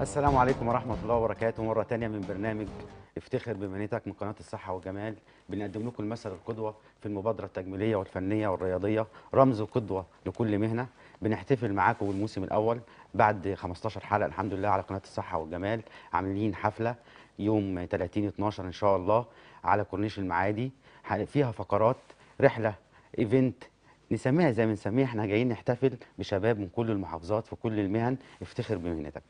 السلام عليكم ورحمة الله وبركاته مرة تانية من برنامج افتخر بمهنتك من قناة الصحة والجمال بنقدم لكم المثل القدوة في المبادرة التجميلية والفنية والرياضية رمز قدوة لكل مهنة بنحتفل معاكم بالموسم الأول بعد 15 حلقة الحمد لله على قناة الصحة والجمال عاملين حفلة يوم 30 12 إن شاء الله على كورنيش المعادي فيها فقرات رحلة ايفنت نسميها زي ما نسميها احنا جايين نحتفل بشباب من كل المحافظات في كل المهن افتخر بمهنتك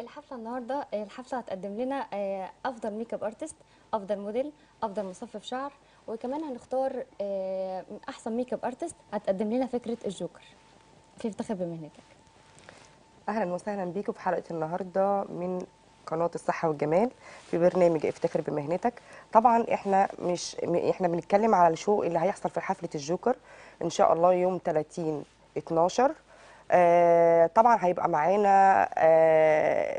الحفله النهارده الحفله هتقدم لنا آه، افضل ميك اب ارتست افضل موديل افضل مصفف شعر وكمان هنختار آه، احسن ميك اب ارتست هتقدم لنا فكره الجوكر في افتخر بمهنتك اهلا وسهلا بيكم في حلقه النهارده من قناه الصحه والجمال في برنامج افتخر بمهنتك طبعا احنا مش احنا بنتكلم على الشو اللي هيحصل في حفله الجوكر ان شاء الله يوم 30 12 آه، طبعا هيبقى معانا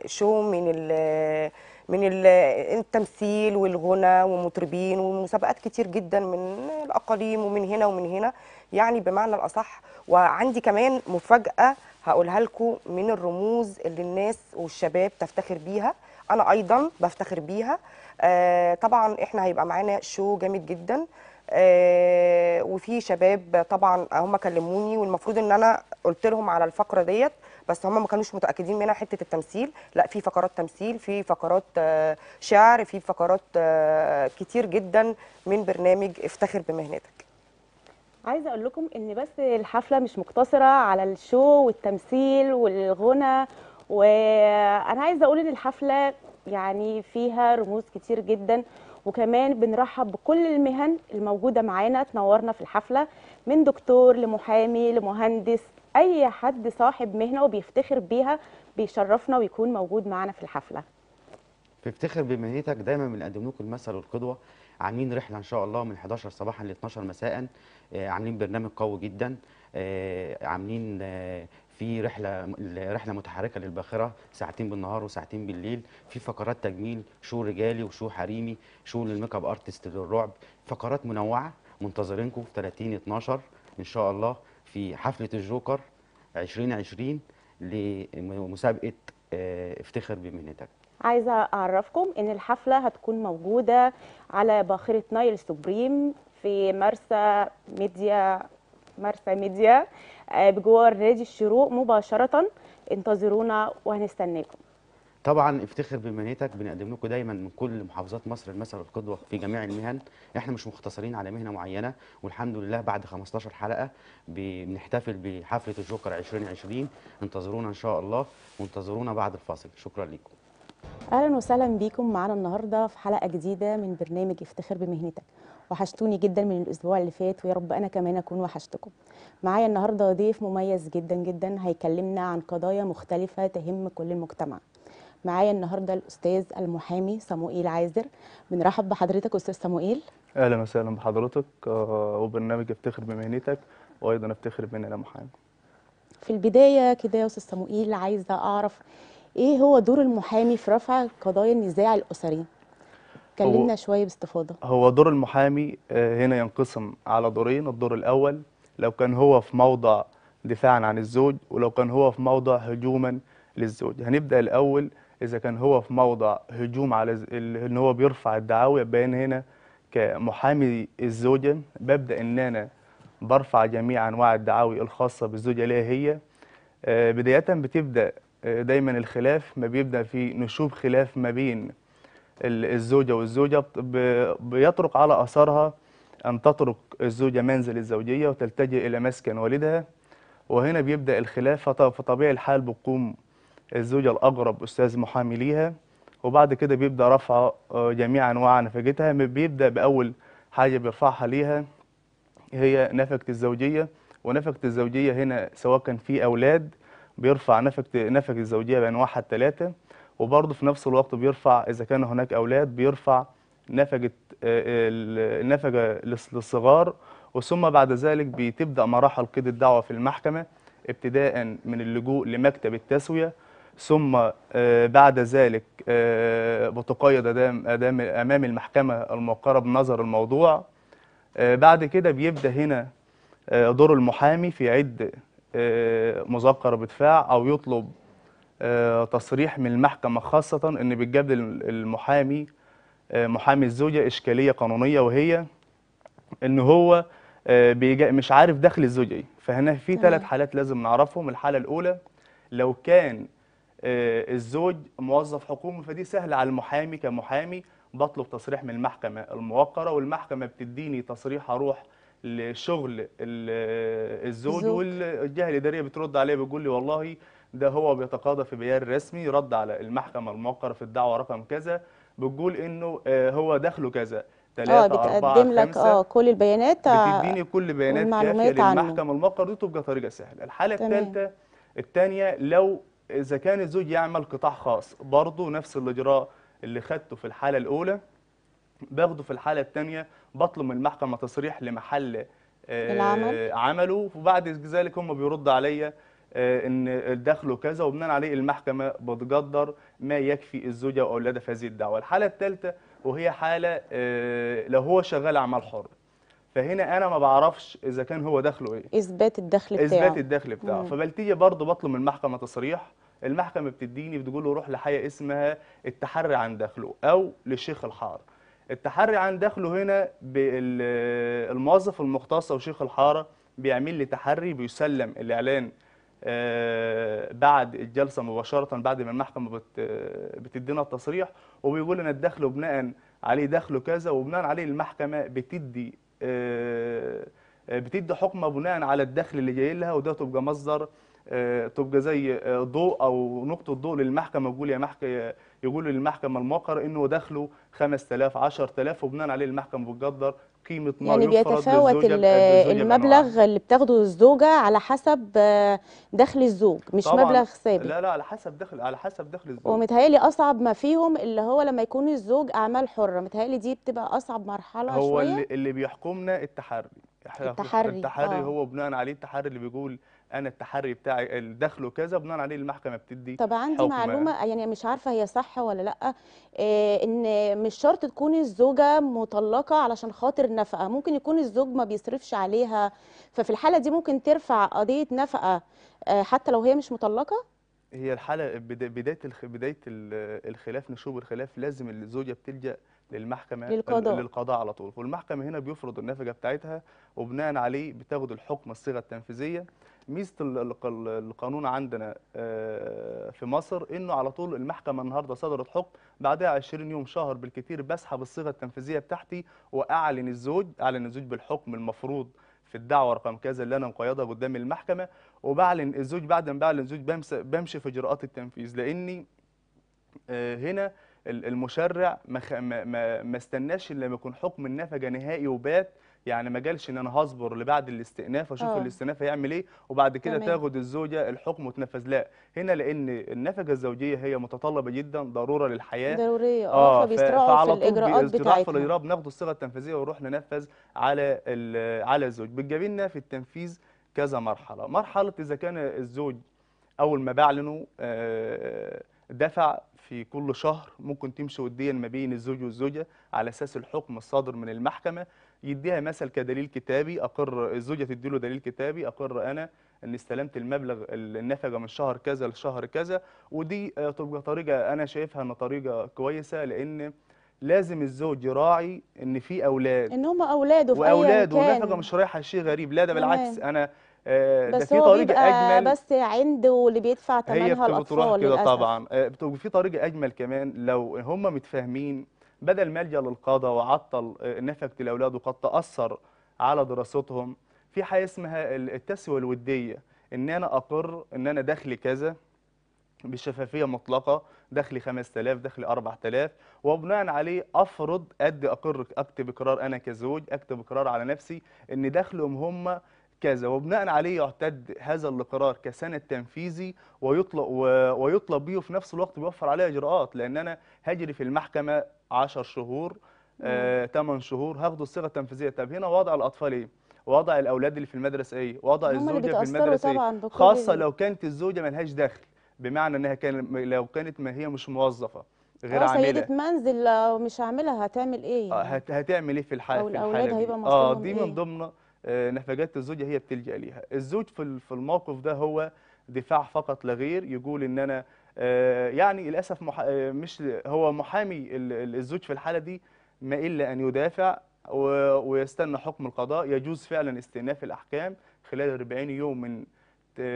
شو آه، من ال من التمثيل والغنى ومطربين ومسابقات كتير جدا من الاقاليم ومن هنا ومن هنا يعني بمعنى الاصح وعندي كمان مفاجاه هقولها لكم من الرموز اللي الناس والشباب تفتخر بيها انا ايضا بفتخر بيها آه، طبعا احنا هيبقى معانا شو جامد جدا آه، وفي شباب طبعا هم كلموني والمفروض ان انا قلت لهم على الفقره ديت بس هم ما كانوش متاكدين منها حته التمثيل لا في فقرات تمثيل في فقرات آه، شعر في فقرات آه، كتير جدا من برنامج افتخر بمهنتك عايزه اقول لكم ان بس الحفله مش مقتصره على الشو والتمثيل والغنى وانا عايزه اقول ان الحفله يعني فيها رموز كتير جدا وكمان بنرحب بكل المهن الموجودة معانا تنورنا في الحفلة من دكتور لمحامي لمهندس أي حد صاحب مهنة وبيفتخر بيها بيشرفنا ويكون موجود معانا في الحفلة تفتخر بمهنتك دايما بنقدم لكم المثل والقدوه عاملين رحله ان شاء الله من 11 صباحا ل 12 مساء آه، عاملين برنامج قوي جدا آه، عاملين آه، في رحله رحله متحركه للباخره ساعتين بالنهار وساعتين بالليل في فقرات تجميل شو رجالي وشو حريمي شو للميك اب ارتست للرعب فقرات منوعه منتظرينكم في 30 12 ان شاء الله في حفله الجوكر 2020 لمسابقه آه، افتخر بمهنتك عايزه اعرفكم ان الحفله هتكون موجوده على باخره نايل سوبريم في مرسى ميديا مرسى ميديا آه، بجوار نادي الشروق مباشره انتظرونا وهنستناكم طبعا افتخر بمهنتك بنقدم لكم دايما من كل محافظات مصر المثل القدوه في جميع المهن احنا مش مختصرين على مهنه معينه والحمد لله بعد 15 حلقه بنحتفل بحفله الجوكر 2020 انتظرونا ان شاء الله وانتظرونا بعد الفاصل شكرا لكم اهلا وسهلا بكم معانا النهارده في حلقه جديده من برنامج افتخر بمهنتك وحشتوني جدا من الاسبوع اللي فات ويا رب انا كمان اكون وحشتكم معايا النهارده ضيف مميز جدا جدا هيكلمنا عن قضايا مختلفه تهم كل المجتمع معايا النهارده الاستاذ المحامي صموئيل عازر بنرحب بحضرتك استاذ صموئيل اهلا وسهلا بحضرتك آه، وبرنامج افتخر بمهنتك وايضا افتخر بان انا محامي في البدايه كده يا استاذ صموئيل عايزه اعرف ايه هو دور المحامي في رفع قضايا النزاع الاسري كلمنا شويه باستفاضه هو دور المحامي آه، هنا ينقسم على دورين الدور الاول لو كان هو في موضع دفاعا عن الزوج ولو كان هو في موضع هجوما للزوج هنبدا الاول اذا كان هو في موضع هجوم على ان هو بيرفع الدعاوى بان هنا كمحامي الزوجه ببدا ان انا برفع جميع انواع الدعاوي الخاصه بالزوجه ليها هي آه، بدايه بتبدا آه، دايما الخلاف ما بيبدا في نشوب خلاف ما بين الزوجة والزوجة بيطرق على أثرها أن تترك الزوجة منزل الزوجية وتلتجئ إلى مسكن والدها وهنا بيبدأ الخلاف فطبيعي الحال بتقوم الزوجة الأقرب أستاذ محامي ليها وبعد كده بيبدأ رفع آه، جميع أنواع نفقتها بيبدأ بأول حاجة بيرفعها ليها هي نفقة الزوجية ونفقة الزوجية هنا سواء كان في أولاد بيرفع نفقة نفقة الزوجية بأنواعها الثلاثة وبرضه في نفس الوقت بيرفع اذا كان هناك اولاد بيرفع نفقه آه، آه، النفقه للصغار وثم بعد ذلك بتبدا مراحل قيد الدعوه في المحكمه ابتداء من اللجوء لمكتب التسويه ثم آه، بعد ذلك بتقيد امام المحكمه الموقره بنظر الموضوع بعد كده بيبدا هنا دور المحامي في عد مذكر بدفاع او يطلب آه، تصريح من المحكمة خاصة أن بتجاب المحامي آه، محامي الزوجة إشكالية قانونية وهي أن هو آه، مش عارف دخل الزوجة إيه فهنا في ثلاث حالات لازم نعرفهم الحالة الأولى لو كان الزوج موظف حكومي فدي سهلة على المحامي كمحامي بطلب تصريح من المحكمة الموقرة والمحكمة بتديني تصريح أروح لشغل الزوج والجهة الإدارية بترد عليه بتقول لي والله ده هو بيتقاضى في بيان رسمي رد على المحكمة الموقرة في الدعوة رقم كذا بتقول إنه آه، هو دخله كذا ثلاثة آه، أربعة بتقدم لك اه كل البيانات آه، بتديني كل بيانات كافية للمحكمة الموقرة دي تبقى طريقة سهلة الحالة الثالثة الثانية لو إذا كان الزوج يعمل قطاع خاص برضه نفس الإجراء اللي خدته في الحالة الأولى باخده في الحالة الثانية بطلب من المحكمة تصريح لمحل العمل. عمله وبعد ذلك هم بيردوا عليا آه، ان دخله كذا وبناء عليه المحكمه بتقدر ما يكفي الزوجه واولادها في هذه الدعوه الحاله الثالثه وهي حاله آه، لو هو شغال اعمال حر فهنا انا ما بعرفش اذا كان هو دخله ايه اثبات الدخل بتاعه اثبات الدخل بتاعه فبلتجي برضه بطلب من المحكمه تصريح المحكمه بتديني بتقول له روح لحاجه اسمها التحري عن دخله او لشيخ الحاره التحري عن دخله هنا الموظف المختص او شيخ الحاره بيعمل لي تحري بيسلم الاعلان آه، بعد الجلسه مباشره بعد ما المحكمه بتدينا التصريح وبيقول لنا الدخل بناء عليه دخله كذا وبناء عليه المحكمه بتدي آه، آه، بتدي حكمه بناء على الدخل اللي جاي لها وده تبقى مصدر تبقى زي ضوء او نقطه ضوء للمحكمه يقول يا محكمه يقول للمحكمه المقر انه دخله 5000 10000 وبناء عليه المحكمه بتقدر قيمه يعني بيتفاوت المبلغ اللي بتاخده الزوجه على حسب آه، دخل الزوج مش طبعًا مبلغ ثابت لا لا على حسب دخل على حسب دخل الزوج ومتهيألي اصعب ما فيهم اللي هو لما يكون الزوج اعمال حره متهيألي دي بتبقى اصعب مرحله هو شويه هو اللي بيحكمنا التحري التحري التحري آه. هو بناء عليه التحري اللي بيقول انا التحري بتاعي دخله كذا بناء عليه المحكمه بتدي طب عندي معلومه يعني مش عارفه هي صح ولا لا آه، ان مش شرط تكون الزوجه مطلقه علشان خاطر نفقه ممكن يكون الزوج ما بيصرفش عليها ففي الحاله دي ممكن ترفع قضيه نفقه آه، حتى لو هي مش مطلقه هي الحاله بدايه بدايه الخلاف نشوب الخلاف لازم الزوجه بتلجا للمحكمه للقضاء للقضاء على طول والمحكمه هنا بيفرض النافذه بتاعتها وبناء عليه بتاخد الحكم الصيغه التنفيذيه ميزه القانون عندنا آه، في مصر انه على طول المحكمه النهارده صدرت حكم بعدها 20 يوم شهر بالكثير بسحب الصيغه التنفيذيه بتاعتي واعلن الزوج اعلن الزوج بالحكم المفروض في الدعوه رقم كذا اللي انا مقيدها قدام المحكمه وبعلن الزوج بعد ما بعلن الزوج بمشي في اجراءات التنفيذ لاني آه، هنا المشرع ما, ما, ما استناش الا لما يكون حكم النفجه نهائي وبات يعني ما جالش ان انا هصبر لبعد الاستئناف واشوف آه. الاستئناف هيعمل ايه وبعد كده تمام. تاخد الزوجه الحكم وتنفذ لا هنا لان النفقه الزوجيه هي متطلبه جدا ضروره للحياه ضروريه اه, آه، فبيسرعوا في الاجراءات بتاعتها في الاجراء بناخد الصيغه التنفيذيه ونروح ننفذ على على الزوج بتجيب لنا في التنفيذ كذا مرحله مرحله اذا كان الزوج اول ما بعلنه آه، دفع في كل شهر ممكن تمشي وديا ما بين الزوج والزوجه على اساس الحكم الصادر من المحكمه يديها مثل كدليل كتابي اقر الزوجه تديله دليل كتابي اقر انا ان استلمت المبلغ النفقه من شهر كذا لشهر كذا ودي تبقى آه، طريقه انا شايفها ان طريقه كويسه لان لازم الزوج يراعي ان في اولاد ان هم اولاده في واولاده ونفقه مش رايحه شيء غريب لا ده بالعكس انا آه، ده بس في هو طريقه اجمل بس عنده واللي بيدفع ثمنها الاطفال كده طبعا آه، في طريقه اجمل كمان لو هم متفاهمين بدل ما الجا للقضاء وعطل آه، نفقه الاولاد وقد تاثر على دراستهم في حاجه اسمها التسويه الوديه ان انا اقر ان انا دخلي كذا بشفافيه مطلقه دخلي 5000 دخلي 4000 وبناء عليه افرض ادي اقر اكتب اقرار انا كزوج اكتب اقرار على نفسي ان دخلهم هم كذا وبناء عليه يعتد هذا القرار كسند تنفيذي ويطلق ويطلب بيه في نفس الوقت بيوفر عليه اجراءات لان انا هجري في المحكمه 10 شهور آه 8 شهور هاخد الصيغه التنفيذيه طب هنا وضع الاطفال ايه؟ وضع الاولاد اللي في المدرسه ايه؟ وضع الزوجه في المدرسه ايه؟ خاصه لو كانت الزوجه ملهاش دخل بمعنى انها كان لو كانت ما هي مش موظفه غير آه، عامله سيده منزل لو مش هعملها هتعمل ايه؟ يعني؟ آه، هتعمل ايه في الحاله؟ او الاولاد هيبقى آه، مصيرهم اه دي إيه؟ من ضمن إيه؟ آه، نفجات الزوجه هي بتلجا ليها الزوج في الموقف ده هو دفاع فقط لا غير يقول ان انا آه، يعني للاسف مح... آه، مش هو محامي الزوج في الحاله دي ما الا ان يدافع و... ويستنى حكم القضاء يجوز فعلا استئناف الاحكام خلال 40 يوم من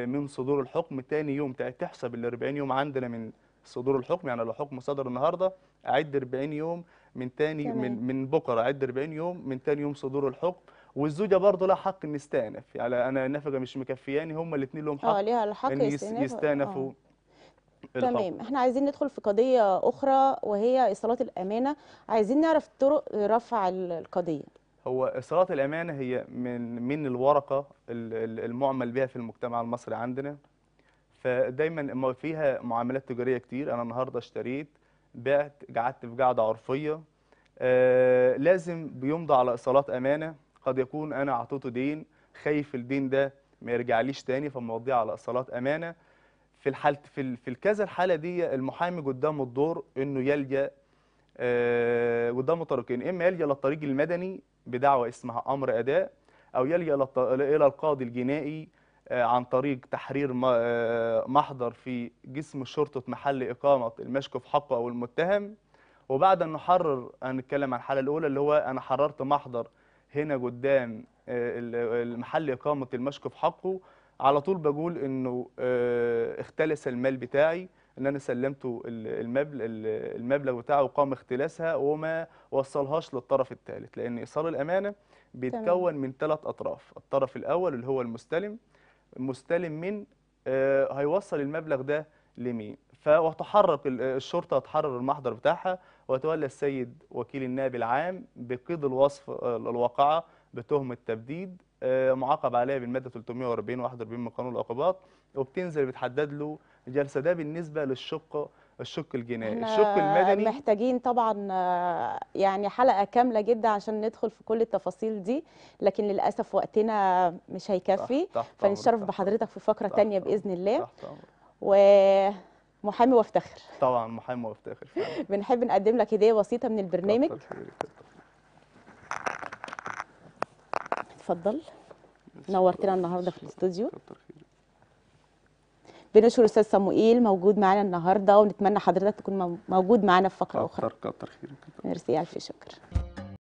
من صدور الحكم ثاني يوم تحسب ال 40 يوم عندنا من صدور الحكم يعني لو حكم صدر النهارده اعد 40 يوم من ثاني من من بكره اعد 40 يوم من ثاني يوم صدور الحكم والزوجه برضه لها حق ان يستأنف يعني انا النفقه مش مكفياني هم الاثنين لهم حق آه، ليها الحق ان يستأنفوا آه. تمام احنا عايزين ندخل في قضيه اخرى وهي ايصالات الامانه عايزين نعرف طرق رفع القضيه هو ايصالات الامانه هي من من الورقه المعمل بها في المجتمع المصري عندنا فدايما فيها معاملات تجاريه كتير انا النهارده اشتريت بعت قعدت في قاعده عرفيه آه لازم بيمضى على ايصالات امانه قد يكون انا اعطيته دين خايف الدين ده ما يرجعليش تاني فموضيه على اصالات امانه في الحال في, في الكذا الحاله دي المحامي قدامه الدور انه يلجا آه قدامه طريقين اما يلجا للطريق المدني بدعوى اسمها امر اداء او يلجا الى القاضي الجنائي آه، عن طريق تحرير آه، محضر في جسم شرطة محل إقامة المشكو في حقه أو المتهم وبعد أن نحرر هنتكلم عن الحالة الأولى اللي هو أنا حررت محضر هنا قدام آه، المحل اقامه المشك في حقه على طول بقول انه آه، اختلس المال بتاعي ان انا سلمته المبلغ المبلغ بتاعه وقام اختلاسها وما وصلهاش للطرف الثالث لان ايصال الامانه بيتكون من ثلاث اطراف الطرف الاول اللي هو المستلم مستلم من آه، هيوصل المبلغ ده لمين فتحرك الشرطه تحرر المحضر بتاعها وتولى السيد وكيل النائب العام بقيد الوصف آه، الواقعة بتهمة تبديد آه، معاقب عليها بالمادة 340 و 41 من قانون العقوبات وبتنزل بتحدد له جلسة ده بالنسبة للشق الشق الجنائي الشق المدني محتاجين طبعا آه، يعني حلقه كامله جدا عشان ندخل في كل التفاصيل دي لكن للاسف وقتنا مش هيكفي فنتشرف بحضرتك في فقره تانية باذن الله تحت محامي وافتخر طبعا محامي وافتخر بنحب نقدم لك هديه بسيطه من البرنامج اتفضل نورتنا النهارده في الاستوديو بنشكر استاذ صموئيل موجود معانا النهارده ونتمنى حضرتك تكون موجود معانا في فقره اخرى كتر خيرك ميرسي الف شكر